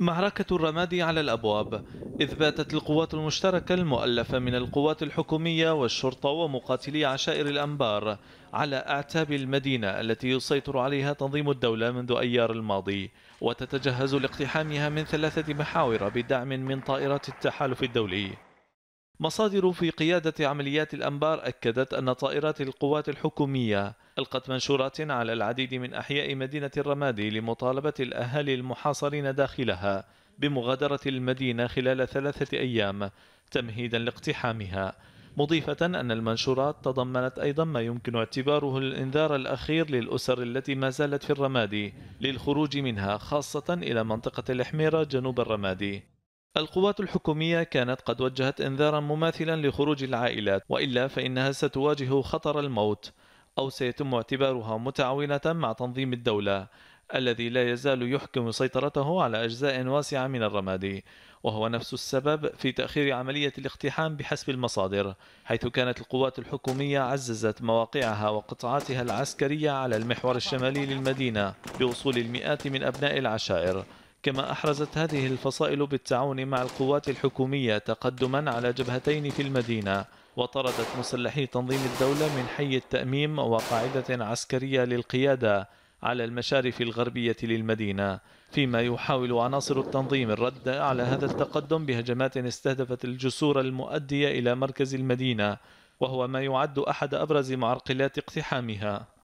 معركة الرمادي على الأبواب إذ باتت القوات المشتركة المؤلفة من القوات الحكومية والشرطة ومقاتلي عشائر الأنبار على أعتاب المدينة التي يسيطر عليها تنظيم الدولة منذ أيار الماضي وتتجهز لاقتحامها من ثلاثة محاور بدعم من طائرات التحالف الدولي مصادر في قيادة عمليات الأنبار أكدت أن طائرات القوات الحكومية ألقت منشورات على العديد من أحياء مدينة الرمادي لمطالبة الأهالي المحاصرين داخلها بمغادرة المدينة خلال ثلاثة أيام تمهيدا لاقتحامها مضيفة أن المنشورات تضمنت أيضا ما يمكن اعتباره الإنذار الأخير للأسر التي ما زالت في الرمادي للخروج منها خاصة إلى منطقة الحميرة جنوب الرمادي القوات الحكومية كانت قد وجهت إنذارا مماثلا لخروج العائلات وإلا فإنها ستواجه خطر الموت أو سيتم اعتبارها متعاونة مع تنظيم الدولة الذي لا يزال يحكم سيطرته على أجزاء واسعة من الرمادي وهو نفس السبب في تأخير عملية الاقتحام بحسب المصادر حيث كانت القوات الحكومية عززت مواقعها وقطعاتها العسكرية على المحور الشمالي للمدينة بوصول المئات من أبناء العشائر كما أحرزت هذه الفصائل بالتعاون مع القوات الحكومية تقدما على جبهتين في المدينة وطردت مسلحي تنظيم الدولة من حي التأميم وقاعدة عسكرية للقيادة على المشارف الغربية للمدينة فيما يحاول عناصر التنظيم الرد على هذا التقدم بهجمات استهدفت الجسور المؤدية إلى مركز المدينة وهو ما يعد أحد أبرز معرقلات اقتحامها